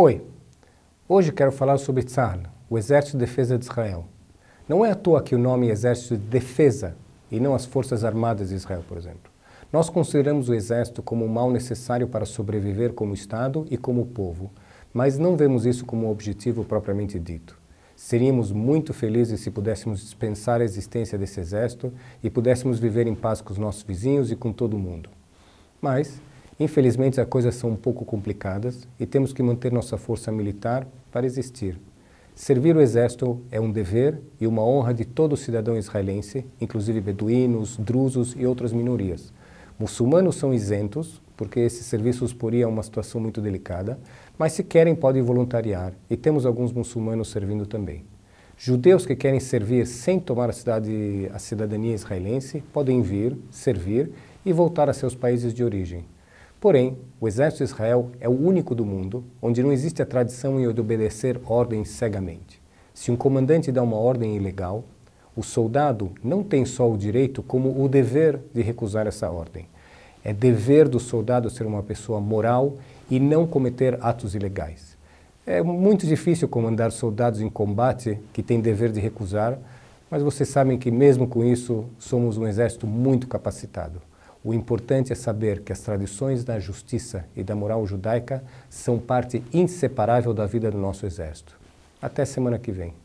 Oi, hoje quero falar sobre Tzal, o Exército de Defesa de Israel. Não é à toa que o nome é Exército de Defesa e não as Forças Armadas de Israel, por exemplo. Nós consideramos o Exército como um mal necessário para sobreviver como Estado e como povo, mas não vemos isso como um objetivo propriamente dito. Seríamos muito felizes se pudéssemos dispensar a existência desse exército e pudéssemos viver em paz com os nossos vizinhos e com todo mundo. Mas Infelizmente, as coisas são um pouco complicadas e temos que manter nossa força militar para existir. Servir o exército é um dever e uma honra de todo cidadão israelense, inclusive beduínos, drusos e outras minorias. Muçulmanos são isentos, porque esse serviço os poria a é uma situação muito delicada, mas se querem podem voluntariar, e temos alguns muçulmanos servindo também. Judeus que querem servir sem tomar a, cidade, a cidadania israelense podem vir, servir e voltar a seus países de origem, Porém, o exército de Israel é o único do mundo onde não existe a tradição em obedecer ordens cegamente. Se um comandante dá uma ordem ilegal, o soldado não tem só o direito, como o dever de recusar essa ordem. É dever do soldado ser uma pessoa moral e não cometer atos ilegais. É muito difícil comandar soldados em combate que têm dever de recusar, mas vocês sabem que, mesmo com isso, somos um exército muito capacitado. O importante é saber que as tradições da justiça e da moral judaica são parte inseparável da vida do nosso exército. Até semana que vem.